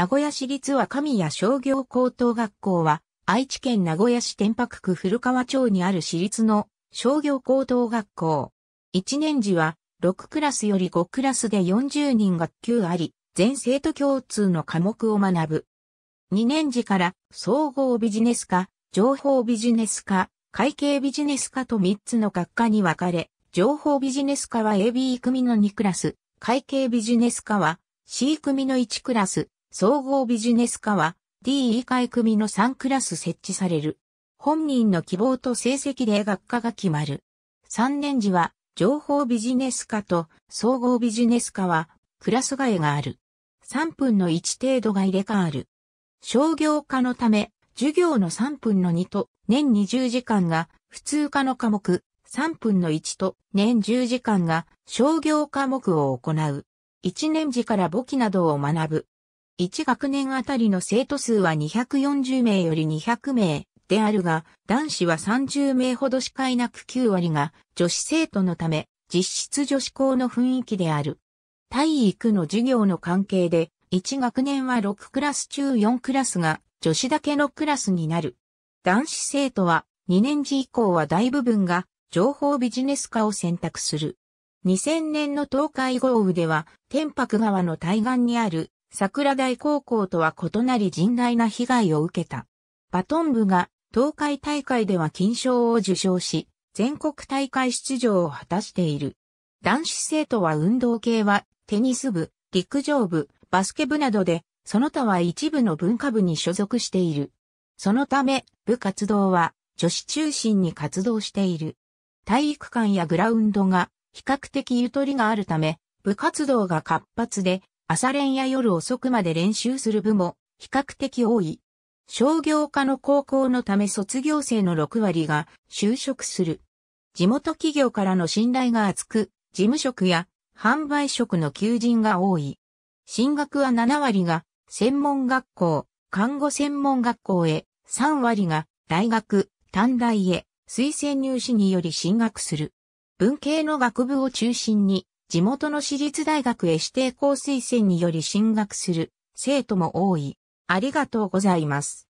名古屋市立若宮商業高等学校は、愛知県名古屋市天白区古川町にある市立の商業高等学校。1年時は、6クラスより5クラスで40人学級あり、全生徒共通の科目を学ぶ。2年時から総合ビジネス科、情報ビジネス科、会計ビジネス科と3つの学科に分かれ、情報ビジネス科は AB 組の2クラス、会計ビジネス科は C 組の1クラス、総合ビジネス科は D e 会組の3クラス設置される。本人の希望と成績で学科が決まる。3年時は情報ビジネス科と総合ビジネス科はクラス替えがある。3分の1程度が入れ替わる。商業科のため、授業の3分の2と年20時間が普通科の科目3分の1と年10時間が商業科目を行う。1年時から簿記などを学ぶ。1学年あたりの生徒数は240名より200名であるが、男子は30名ほどしかいなく9割が女子生徒のため、実質女子校の雰囲気である。体育の授業の関係で、1学年は6クラス中4クラスが女子だけのクラスになる。男子生徒は2年次以降は大部分が情報ビジネス化を選択する。2000年の東海豪雨では天白川の対岸にある桜台高校とは異なり甚大な被害を受けた。バトン部が東海大会では金賞を受賞し、全国大会出場を果たしている。男子生徒は運動系はテニス部、陸上部、バスケ部などで、その他は一部の文化部に所属している。そのため、部活動は女子中心に活動している。体育館やグラウンドが比較的ゆとりがあるため、部活動が活発で朝練や夜遅くまで練習する部も比較的多い。商業科の高校のため卒業生の6割が就職する。地元企業からの信頼が厚く、事務職や販売職の求人が多い。進学は7割が専門学校、看護専門学校へ、3割が大学、短大へ、推薦入試により進学する。文系の学部を中心に地元の私立大学へ指定校推薦により進学する生徒も多い。ありがとうございます。